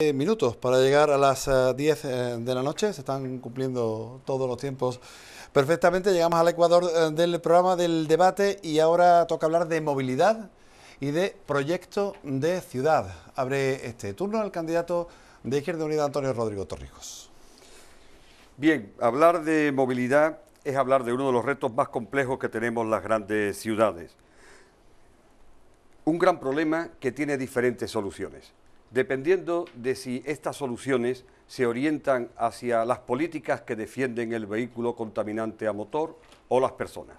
Eh, minutos para llegar a las 10 eh, eh, de la noche. Se están cumpliendo todos los tiempos perfectamente. Llegamos al ecuador del programa del debate y ahora toca hablar de movilidad y de proyecto de ciudad. Abre este turno el candidato de Izquierda Unida, Antonio Rodrigo Torrijos. Bien, hablar de movilidad es hablar de uno de los retos más complejos que tenemos las grandes ciudades. Un gran problema que tiene diferentes soluciones dependiendo de si estas soluciones se orientan hacia las políticas que defienden el vehículo contaminante a motor o las personas.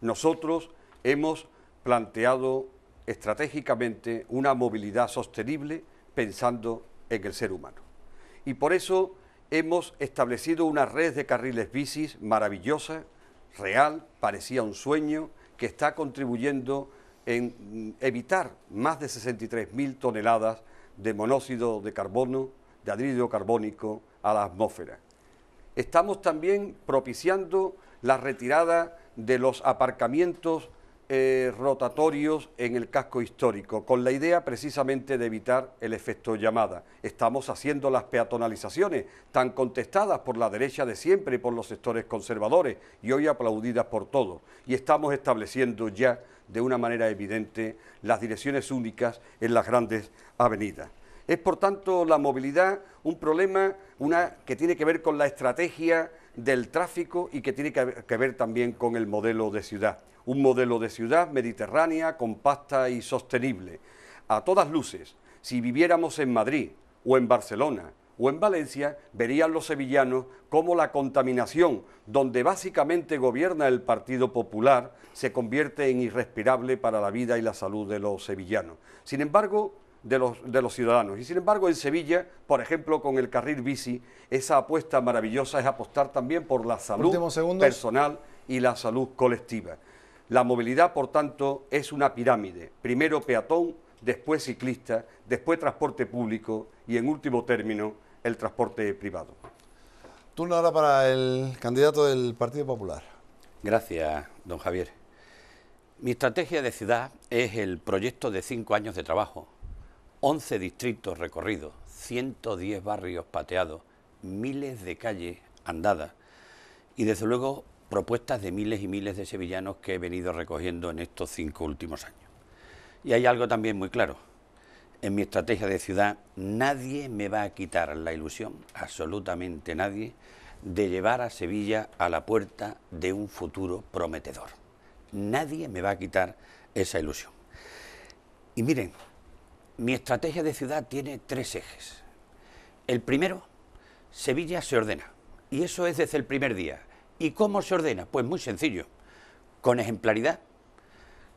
Nosotros hemos planteado estratégicamente una movilidad sostenible pensando en el ser humano. Y por eso hemos establecido una red de carriles bicis maravillosa, real, parecía un sueño, que está contribuyendo en mm, evitar más de 63.000 toneladas de monóxido de carbono, de adrido carbónico a la atmósfera. Estamos también propiciando la retirada de los aparcamientos eh, rotatorios en el casco histórico, con la idea precisamente de evitar el efecto llamada. Estamos haciendo las peatonalizaciones tan contestadas por la derecha de siempre y por los sectores conservadores y hoy aplaudidas por todos. Y estamos estableciendo ya de una manera evidente las direcciones únicas en las grandes avenidas. Es por tanto la movilidad un problema una, que tiene que ver con la estrategia del tráfico y que tiene que ver también con el modelo de ciudad. Un modelo de ciudad mediterránea, compacta y sostenible. A todas luces, si viviéramos en Madrid o en Barcelona o en Valencia, verían los sevillanos cómo la contaminación, donde básicamente gobierna el Partido Popular, se convierte en irrespirable para la vida y la salud de los sevillanos. Sin embargo, de los, de los ciudadanos. Y sin embargo, en Sevilla, por ejemplo, con el carril bici, esa apuesta maravillosa es apostar también por la salud personal y la salud colectiva. La movilidad, por tanto, es una pirámide. Primero peatón, después ciclista, después transporte público y, en último término, el transporte privado. Turno ahora para el candidato del Partido Popular. Gracias, don Javier. Mi estrategia de ciudad es el proyecto de cinco años de trabajo 11 distritos recorridos, 110 barrios pateados, miles de calles andadas y desde luego propuestas de miles y miles de sevillanos que he venido recogiendo en estos cinco últimos años. Y hay algo también muy claro. En mi estrategia de ciudad nadie me va a quitar la ilusión, absolutamente nadie, de llevar a Sevilla a la puerta de un futuro prometedor. Nadie me va a quitar esa ilusión. Y miren, mi estrategia de ciudad tiene tres ejes. El primero, Sevilla se ordena. Y eso es desde el primer día. ¿Y cómo se ordena? Pues muy sencillo. Con ejemplaridad,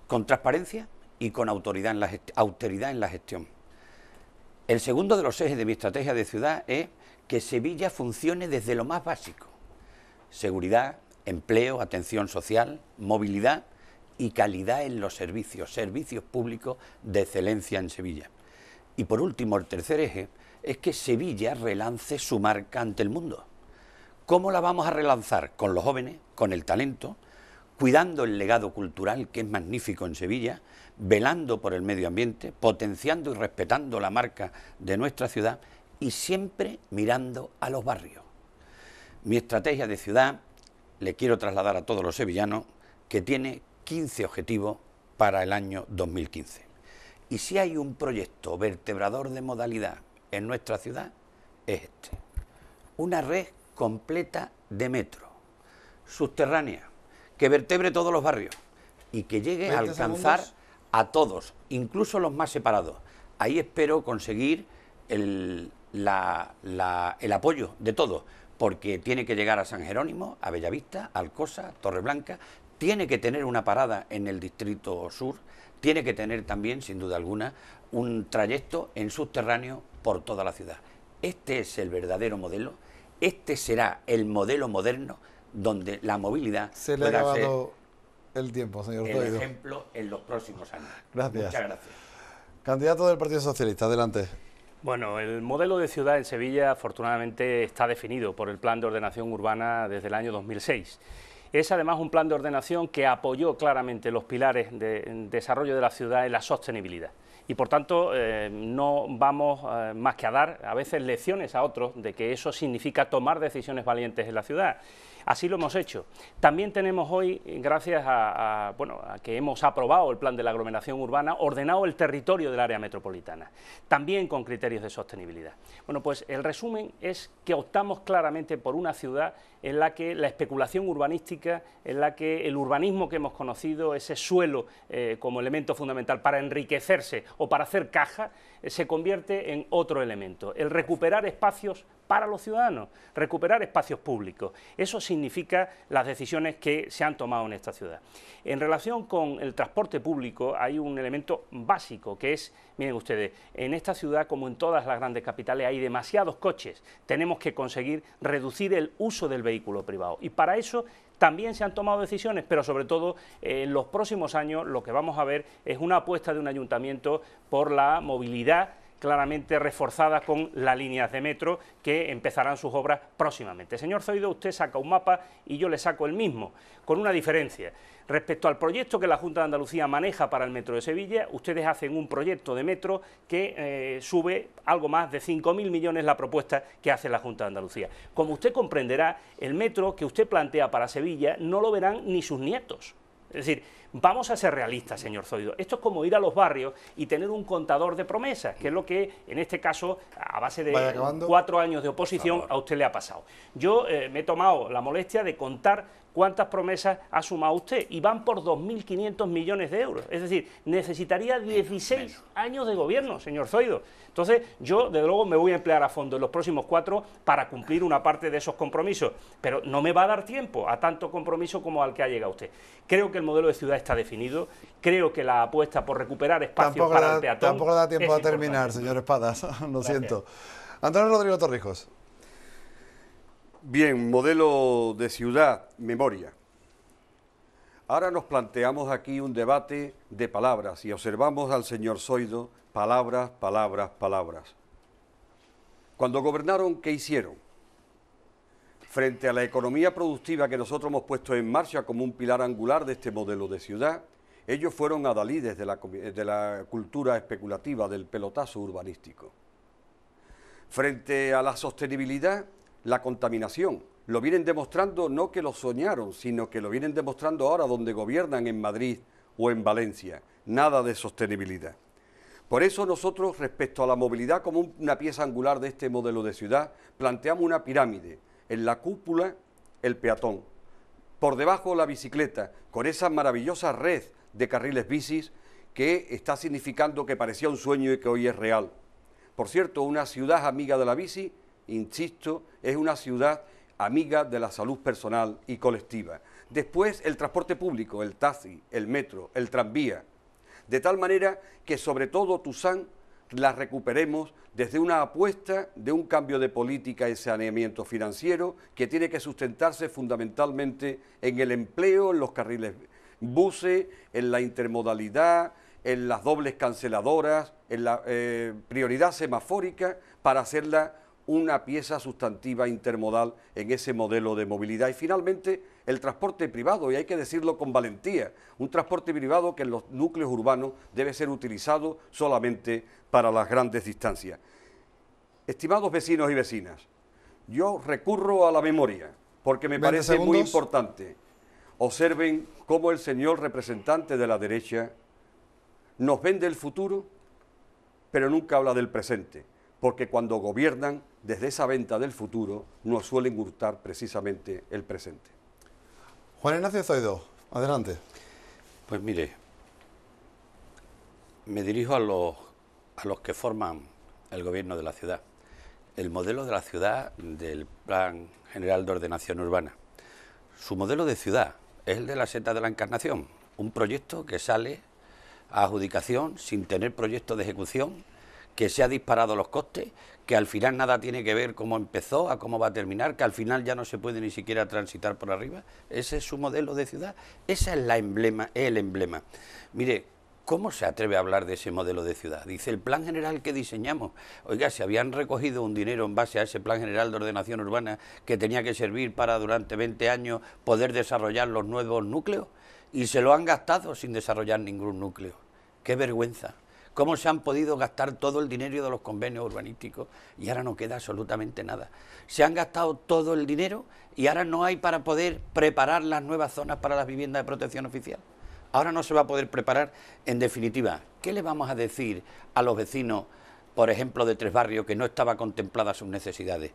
con transparencia y con autoridad en la austeridad en la gestión. El segundo de los ejes de mi estrategia de ciudad es que Sevilla funcione desde lo más básico. Seguridad, empleo, atención social, movilidad y calidad en los servicios, servicios públicos de excelencia en Sevilla. Y por último, el tercer eje es que Sevilla relance su marca ante el mundo. ¿Cómo la vamos a relanzar? Con los jóvenes, con el talento, cuidando el legado cultural que es magnífico en Sevilla, velando por el medio ambiente, potenciando y respetando la marca de nuestra ciudad y siempre mirando a los barrios. Mi estrategia de ciudad, le quiero trasladar a todos los sevillanos, que tiene 15 objetivos para el año 2015. Y si hay un proyecto vertebrador de modalidad en nuestra ciudad, es este. Una red completa de metro, subterránea, que vertebre todos los barrios y que llegue a alcanzar a todos, incluso los más separados. Ahí espero conseguir el, apoyo de todos, porque tiene que llegar a San Jerónimo, a Bellavista, Alcosa, Torreblanca, tiene que tener una parada en el distrito sur, tiene que tener también, sin duda alguna, un trayecto en subterráneo por toda la ciudad. Este es el verdadero modelo, este será el modelo moderno donde la movilidad se le ha el tiempo, señor el ejemplo en los próximos años. Gracias. Muchas gracias. Candidato del Partido Socialista, adelante. Bueno, el modelo de ciudad en Sevilla afortunadamente está definido por el Plan de Ordenación Urbana desde el año 2006 es además un plan de ordenación que apoyó claramente los pilares de desarrollo de la ciudad en la sostenibilidad y por tanto eh, no vamos eh, más que a dar a veces lecciones a otros de que eso significa tomar decisiones valientes en la ciudad Así lo hemos hecho. También tenemos hoy, gracias a, que hemos aprobado el plan de la aglomeración urbana, ordenado el territorio del área metropolitana, también con criterios de sostenibilidad. Bueno, pues el resumen es que optamos claramente por una ciudad en la que la especulación urbanística, en la que el urbanismo que hemos conocido, ese suelo eh, como elemento fundamental para enriquecerse o para hacer caja, eh, se convierte en otro elemento. El recuperar espacios para los ciudadanos, recuperar espacios públicos. Eso significa las decisiones que se han tomado en esta ciudad. En relación con el transporte público hay un elemento básico que es, miren ustedes, en esta ciudad como en todas las grandes capitales hay demasiados coches. Tenemos que conseguir reducir el uso del vehículo privado y para eso también se han tomado decisiones, pero sobre todo eh, en los próximos años lo que vamos a ver es una apuesta de un ayuntamiento por la movilidad claramente reforzada con las líneas de metro que empezarán sus obras próximamente. Señor Zoido, usted saca un mapa y yo le saco el mismo, con una diferencia. Respecto al proyecto que la Junta de Andalucía maneja para el Metro de Sevilla, ustedes hacen un proyecto de metro que eh, sube algo más de 5.000 millones la propuesta que hace la Junta de Andalucía. Como usted comprenderá, el metro que usted plantea para Sevilla no lo verán ni sus nietos. Es decir, Vamos a ser realistas, señor Zoido. Esto es como ir a los barrios y tener un contador de promesas, que es lo que en este caso, a base de cuatro años de oposición, a usted le ha pasado. Yo eh, me he tomado la molestia de contar cuántas promesas ha sumado usted y van por 2.500 millones de euros. Es decir, necesitaría 16 años de gobierno, señor Zoido. Entonces, yo, desde luego, me voy a emplear a fondo en los próximos cuatro para cumplir una parte de esos compromisos, pero no me va a dar tiempo a tanto compromiso como al que ha llegado usted. Creo que el modelo de ciudad está definido. Creo que la apuesta por recuperar espacio para el peatón. Tampoco da tiempo a terminar, señor Espadas, lo siento. Antonio Rodrigo Torrijos. Bien, modelo de ciudad, memoria. Ahora nos planteamos aquí un debate de palabras y observamos al señor Soido, palabras, palabras, palabras. Cuando gobernaron, ¿qué hicieron? Frente a la economía productiva que nosotros hemos puesto en marcha como un pilar angular de este modelo de ciudad, ellos fueron adalides de la, de la cultura especulativa, del pelotazo urbanístico. Frente a la sostenibilidad, la contaminación. Lo vienen demostrando no que lo soñaron, sino que lo vienen demostrando ahora donde gobiernan en Madrid o en Valencia. Nada de sostenibilidad. Por eso nosotros, respecto a la movilidad como una pieza angular de este modelo de ciudad, planteamos una pirámide en la cúpula el peatón, por debajo la bicicleta, con esa maravillosa red de carriles bicis que está significando que parecía un sueño y que hoy es real. Por cierto, una ciudad amiga de la bici, insisto, es una ciudad amiga de la salud personal y colectiva. Después el transporte público, el taxi, el metro, el tranvía. De tal manera que sobre todo Tuzán la recuperemos desde una apuesta de un cambio de política y saneamiento financiero que tiene que sustentarse fundamentalmente en el empleo, en los carriles buses, en la intermodalidad, en las dobles canceladoras, en la eh, prioridad semafórica para hacerla una pieza sustantiva intermodal en ese modelo de movilidad. Y finalmente, el transporte privado, y hay que decirlo con valentía, un transporte privado que en los núcleos urbanos debe ser utilizado solamente para las grandes distancias. Estimados vecinos y vecinas, yo recurro a la memoria porque me parece muy importante. Observen cómo el señor representante de la derecha nos vende el futuro, pero nunca habla del presente porque cuando gobiernan desde esa venta del futuro nos suelen hurtar precisamente el presente. Juan Ignacio Zoido, adelante. Pues mire, me dirijo a los, a los que forman el gobierno de la ciudad. El modelo de la ciudad del Plan General de Ordenación Urbana. Su modelo de ciudad es el de la seta de la Encarnación, un proyecto que sale a adjudicación sin tener proyecto de ejecución que se ha disparado los costes, que al final nada tiene que ver cómo empezó, a cómo va a terminar, que al final ya no se puede ni siquiera transitar por arriba. Ese es su modelo de ciudad, ese es la emblema, el emblema. Mire, ¿Cómo se atreve a hablar de ese modelo de ciudad? Dice, el plan general que diseñamos. Oiga, se habían recogido un dinero en base a ese plan general de ordenación urbana que tenía que servir para durante 20 años poder desarrollar los nuevos núcleos y se lo han gastado sin desarrollar ningún núcleo. ¡Qué vergüenza! cómo se han podido gastar todo el dinero de los convenios urbanísticos y ahora no queda absolutamente nada. Se han gastado todo el dinero y ahora no hay para poder preparar las nuevas zonas para las viviendas de protección oficial. Ahora no se va a poder preparar. En definitiva, ¿qué le vamos a decir a los vecinos, por ejemplo, de Tres Barrios, que no estaba contempladas sus necesidades?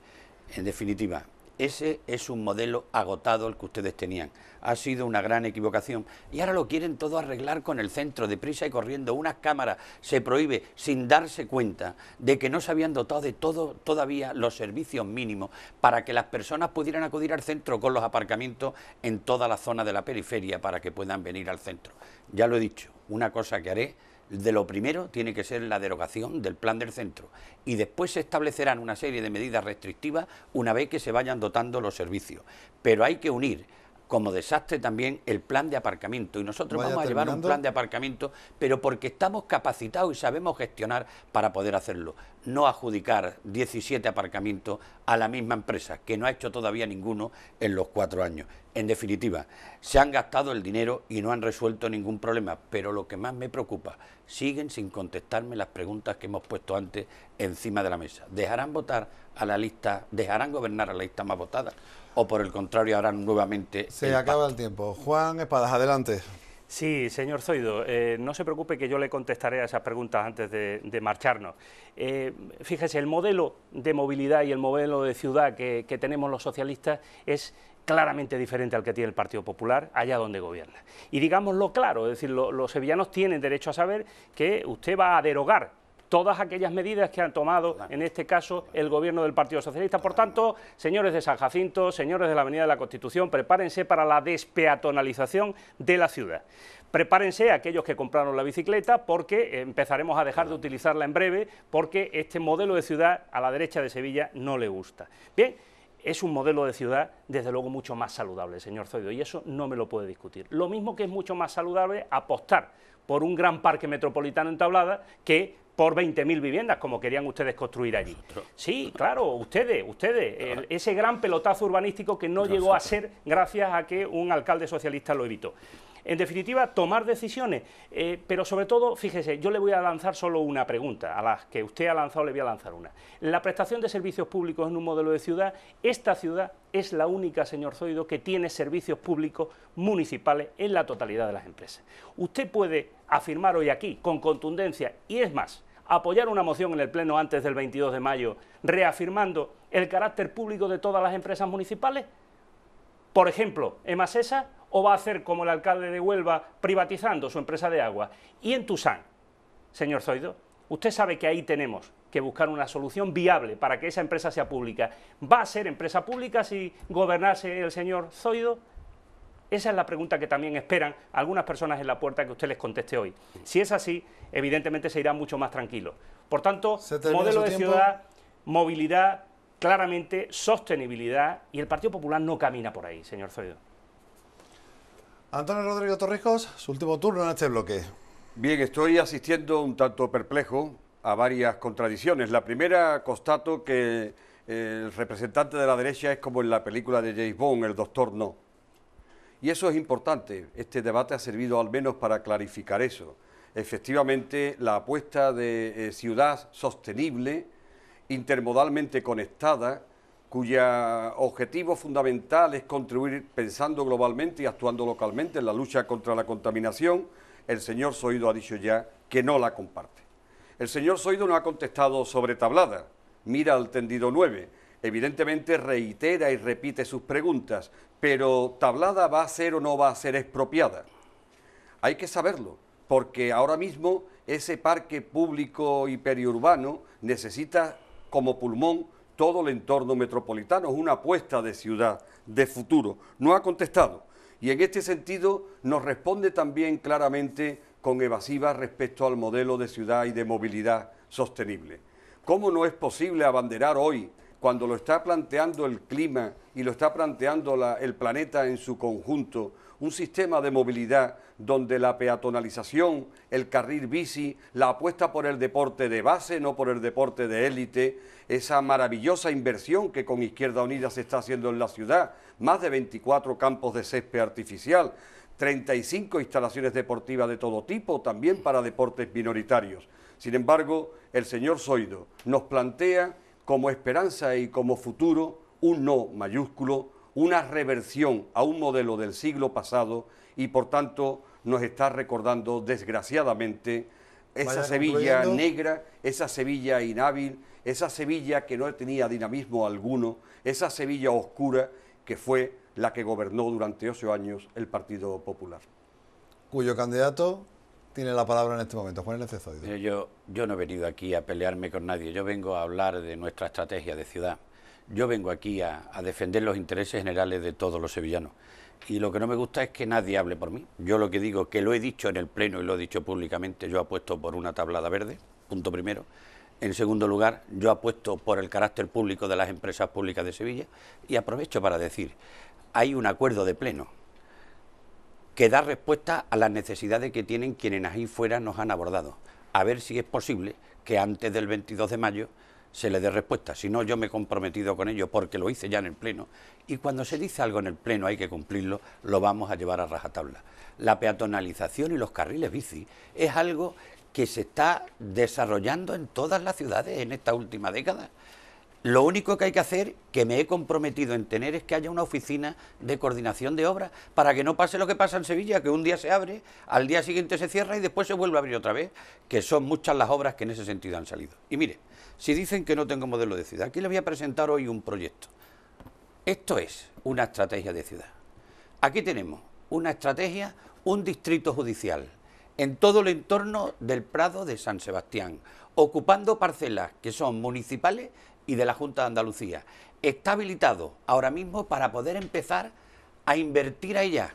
En definitiva, ese es un modelo agotado el que ustedes tenían. Ha sido una gran equivocación. Y ahora lo quieren todo arreglar con el centro, deprisa y corriendo. Unas cámaras se prohíbe sin darse cuenta de que no se habían dotado de todo, todavía los servicios mínimos para que las personas pudieran acudir al centro con los aparcamientos en toda la zona de la periferia para que puedan venir al centro. Ya lo he dicho, una cosa que haré de lo primero tiene que ser la derogación del plan del centro y después se establecerán una serie de medidas restrictivas una vez que se vayan dotando los servicios. Pero hay que unir como desastre también el plan de aparcamiento. Y nosotros vamos a llevar un plan de aparcamiento, pero porque estamos capacitados y sabemos gestionar para poder hacerlo. No adjudicar 17 aparcamientos a la misma empresa, que no ha hecho todavía ninguno en los cuatro años. En definitiva, se han gastado el dinero y no han resuelto ningún problema, pero lo que más me preocupa, siguen sin contestarme las preguntas que hemos puesto antes encima de la mesa. ¿Dejarán votar a la lista, dejarán gobernar a la lista más votada? o por el contrario harán nuevamente. Se acaba el tiempo. Juan Espadas, adelante. Sí, señor Zoido, eh, no se preocupe que yo le contestaré a esas preguntas antes de, marcharnos. Eh, fíjese, el modelo de movilidad y el modelo de ciudad que, tenemos los socialistas es claramente diferente al que tiene el Partido Popular allá donde gobierna. Y digámoslo claro, es decir, los sevillanos tienen derecho a saber que usted va a derogar todas aquellas medidas que han tomado, en este caso, el gobierno del Partido Socialista. Por tanto, señores de San Jacinto, señores de la Avenida de la Constitución, prepárense para la despeatonalización de la ciudad. Prepárense aquellos que compraron la bicicleta porque empezaremos a dejar de utilizarla en breve porque este modelo de ciudad a la derecha de Sevilla no le gusta. Bien, es un modelo de ciudad desde luego mucho más saludable, señor Zoido, y eso no me lo puede discutir. Lo mismo que es mucho más saludable apostar por un gran parque metropolitano en que por 20.000 viviendas, como querían ustedes construir allí. Sí, claro, ustedes, ustedes, ese gran pelotazo urbanístico que no llegó a ser gracias a que un alcalde socialista lo evitó. En definitiva, tomar decisiones. Eh, pero sobre todo, fíjese, yo le voy a lanzar solo una pregunta, a las que usted ha lanzado le voy a lanzar una. La prestación de servicios públicos en un modelo de ciudad, esta ciudad es la única, señor Zoido, que tiene servicios públicos municipales en la totalidad de las empresas. Usted puede afirmar hoy aquí, con contundencia, y es más, apoyar una moción en el Pleno antes del 22 de mayo, reafirmando el carácter público de todas las empresas municipales? Por ejemplo, EMASESA o va a hacer como el alcalde de Huelva privatizando su empresa de agua? Y en Tusán, señor Zoido, usted sabe que ahí tenemos que buscar una solución viable para que esa empresa sea pública. ¿Va a ser empresa pública si gobernase el señor Zoido? Esa es la pregunta que también esperan algunas personas en la puerta que usted les conteste hoy. Si es así, evidentemente se irá mucho más tranquilo. Por tanto, modelo de ciudad, movilidad, claramente sostenibilidad y el Partido Popular no camina por ahí, señor Zoido. Antonio Rodrigo Torrijos, su último turno en este bloque. Bien, estoy asistiendo un tanto perplejo a varias contradicciones. La primera constato que eh, el representante de la derecha es como en la película de James Bond, el doctor no. Y eso es importante. Este debate ha servido al menos para clarificar eso. Efectivamente, la apuesta de eh, ciudad sostenible, intermodalmente conectada, cuya objetivo fundamental es contribuir pensando globalmente y actuando localmente en la lucha contra la contaminación, el señor Soido ha dicho ya que no la comparte. El señor Soido no ha contestado sobre tablada, mira al tendido 9, evidentemente reitera y repite sus preguntas, pero tablada va a ser o no va a ser expropiada. Hay que saberlo, porque ahora mismo ese parque público y necesita como pulmón todo el entorno metropolitano, es una apuesta de ciudad, de futuro. No ha contestado. Y en este sentido nos responde también claramente con Evasiva respecto al modelo de ciudad y de movilidad sostenible. ¿Cómo no es posible abanderar hoy, cuando lo está planteando el clima y lo está planteando el planeta en su conjunto, un sistema de movilidad donde la peatonalización, el carril bici, la apuesta por el deporte de base, no por el deporte de élite, esa maravillosa inversión que con Izquierda Unida se está haciendo en la ciudad, más de 24 campos de césped artificial, 35 instalaciones deportivas de todo tipo, también para deportes minoritarios. Sin embargo, el señor Zoido nos plantea como esperanza y como futuro un no mayúsculo una reversión a un modelo del siglo pasado y por tanto nos está recordando desgraciadamente esa Sevilla negra, esa Sevilla inhábil, esa Sevilla que no tenía dinamismo alguno, esa Sevilla oscura que fue la que gobernó durante ocho años el Partido Popular. Cuyo candidato tiene la palabra en este momento, Juan el yo, yo no he venido aquí a pelearme con nadie, yo vengo a hablar de nuestra estrategia de ciudad. Yo vengo aquí a, defender los intereses generales de todos los sevillanos. Y lo que no me gusta es que nadie hable por mí. Yo lo que digo, que lo he dicho en el Pleno y lo he dicho públicamente, yo apuesto por una tablada verde, punto primero. En segundo lugar, yo apuesto por el carácter público de las empresas públicas de Sevilla y aprovecho para decir, hay un acuerdo de Pleno que da respuesta a las necesidades que tienen quienes ahí fuera nos han abordado. A ver si es posible que antes del 22 de mayo se le dé respuesta. Si no, yo me he comprometido con ello porque lo hice ya en el Pleno. Y cuando se dice algo en el Pleno hay que cumplirlo, lo vamos a llevar a rajatabla. La peatonalización y los carriles bici es algo que se está desarrollando en todas las ciudades en esta última década. Lo único que hay que hacer, que me he comprometido en tener, es que haya una oficina de coordinación de obras para que no pase lo que pasa en Sevilla, que un día se abre, al día siguiente se cierra y después se vuelve a abrir otra vez, que son muchas las obras que en ese sentido han salido. Y mire, si dicen que no tengo modelo de ciudad, aquí les voy a presentar hoy un proyecto. Esto es una estrategia de ciudad. Aquí tenemos una estrategia, un distrito judicial, en todo el entorno del Prado de San Sebastián, ocupando parcelas que son municipales y de la Junta de Andalucía. Está habilitado ahora mismo para poder empezar a invertir ya.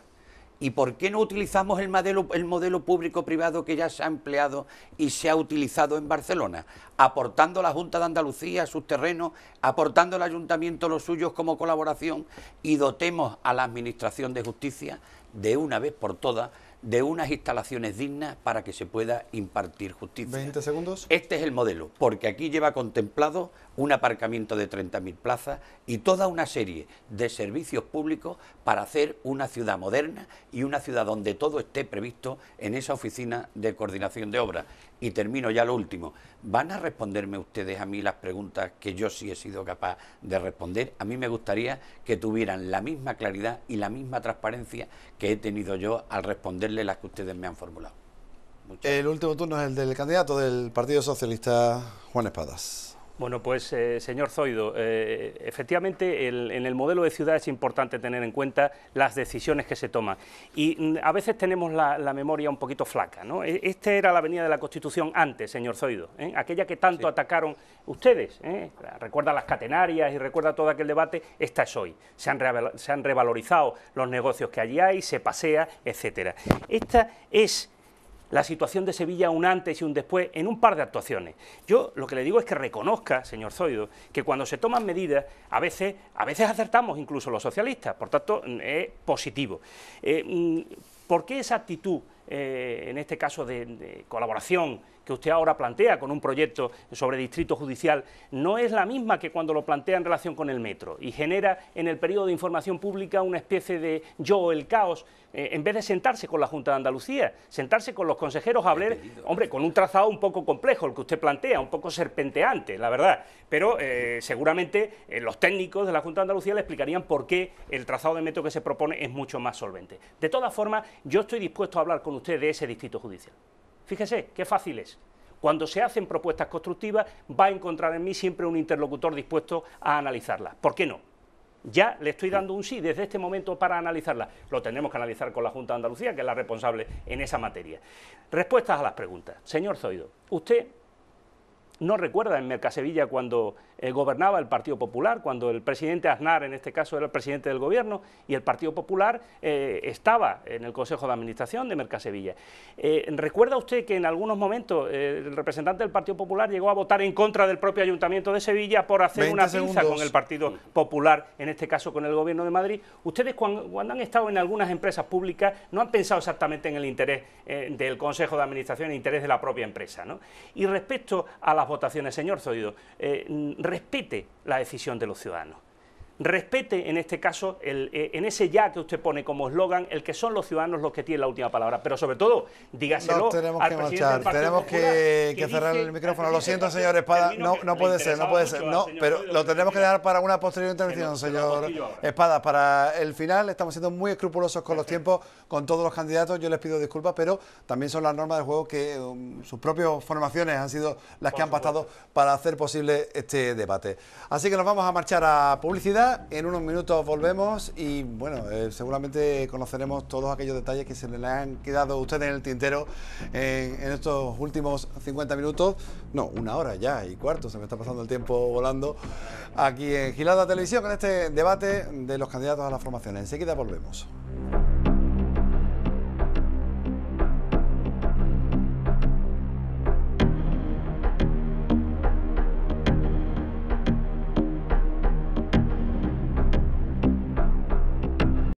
¿Y por qué no utilizamos el modelo, el modelo público-privado que ya se ha empleado y se ha utilizado en Barcelona? Aportando la Junta de Andalucía sus terrenos, aportando el Ayuntamiento los suyos como colaboración y dotemos a la Administración de Justicia de una vez por todas de unas instalaciones dignas para que se pueda impartir justicia. segundos. Este es el modelo, porque aquí lleva contemplado un aparcamiento de 30.000 plazas y toda una serie de servicios públicos para hacer una ciudad moderna y una ciudad donde todo esté previsto en esa oficina de coordinación de obras. Y termino ya lo último. ¿Van a responderme ustedes a mí las preguntas que yo sí he sido capaz de responder? A mí me gustaría que tuvieran la misma claridad y la misma transparencia que he tenido yo al responderle las que ustedes me han formulado. el último turno es el del candidato del Partido Socialista, Juan Espadas. Bueno, pues eh, señor Zoido, eh, efectivamente en el modelo de ciudad es importante tener en cuenta las decisiones que se toman y mm, a veces tenemos la, memoria un poquito flaca, ¿no? E, esta era la avenida de la Constitución antes, señor Zoido, ¿eh? aquella que tanto atacaron ustedes, recuerda las catenarias y recuerda todo aquel debate, esta es hoy, se han, se han revalorizado los negocios que allí hay, se pasea, etcétera. Esta es la situación de Sevilla un antes y un después en un par de actuaciones. Yo lo que le digo es que reconozca, señor Zoido, que cuando se toman medidas, a veces, a veces acertamos incluso los socialistas, por tanto mm, es positivo. Eh, mm, ¿Por qué esa actitud, eh, en este caso de colaboración que usted ahora plantea con un proyecto sobre distrito judicial no es la misma que cuando lo plantea en relación con el metro y genera en el periodo de información pública una especie de yo el caos eh, en vez de sentarse con la Junta de Andalucía, sentarse con los consejeros a hablar, hombre, con un trazado un poco complejo el que usted plantea, un poco serpenteante, la verdad, pero eh, seguramente eh, los técnicos de la Junta de Andalucía le explicarían por qué el trazado de metro que se propone es mucho más solvente. De todas formas, yo estoy dispuesto a hablar con usted de ese distrito judicial. Fíjese, qué fácil es. Cuando se hacen propuestas constructivas, va a encontrar en mí siempre un interlocutor dispuesto a analizarlas. ¿Por qué no? Ya le estoy dando un sí desde este momento para analizarlas. Lo tenemos que analizar con la Junta de Andalucía, que es la responsable en esa materia. Respuestas a las preguntas. Señor Zoido, usted no recuerda en Mercasevilla cuando eh, gobernaba el Partido Popular, cuando el presidente Aznar, en este caso, era el presidente del gobierno, y el Partido Popular eh, estaba en el Consejo de Administración de Mercasevilla. Eh, ¿Recuerda usted que en algunos momentos el representante del Partido Popular llegó a votar en contra del propio Ayuntamiento de Sevilla por hacer una pinza con el Partido Popular, en este caso con el Gobierno de Madrid? Ustedes cuando, han estado en algunas empresas públicas no han pensado exactamente en el interés del Consejo de Administración, en el interés de la propia empresa. Y respecto a las votaciones. Señor Zoido, eh, mm, respete la decisión de los ciudadanos respete en este caso, el, eh, en ese ya que usted pone como eslogan, el que son los ciudadanos los que tienen la última palabra. Pero sobre todo, dígaselo. tenemos que marchar, tenemos que, cerrar el micrófono. Lo siento, señor Espada, no, no puede ser, no puede ser. No, pero lo tenemos que dejar para una posterior intervención, señor Espada. Para el final, estamos siendo muy escrupulosos con los tiempos, con todos los candidatos. Yo les pido disculpas, pero también son las normas de juego que um, sus propias formaciones han sido las que han bastado para hacer posible este debate. Así que nos vamos a marchar a publicidad en unos minutos volvemos y bueno, eh, seguramente conoceremos todos aquellos detalles que se le han quedado a ustedes en el tintero en, en, estos últimos 50 minutos, no, una hora ya y cuarto, se me está pasando el tiempo volando, aquí en Gilada Televisión con este debate de los candidatos a las formaciones. Enseguida volvemos.